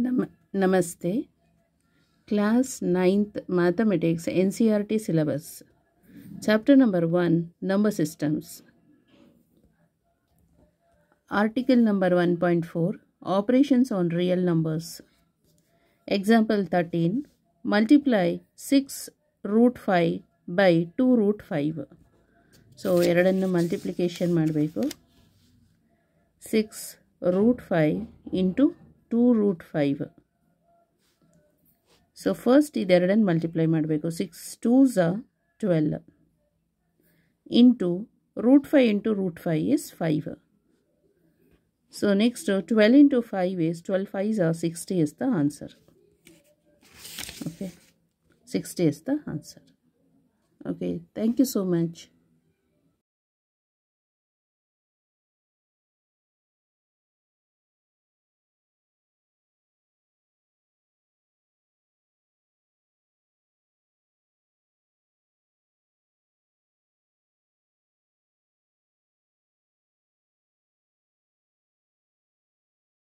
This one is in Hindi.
नम नमस्ते class ninth mathematics N C R T syllabus chapter number one number systems article number one point four operations on real numbers example thirteen multiply six root 5 by 2 root 5. So, ಎರಡನ್ನು ಮಲ್ಟಿಪ್ಲಿಕೇಶನ್ ಮಾಡಬೇಕು 6 root 5 2 root 5. So, first, this is multiply. 6 2s are 12. Into root 5 into root 5 is 5. So, next, 12 into 5 is 12 is are 60 is the answer. Okay. 60 is the answer. Okay. Thank you so much.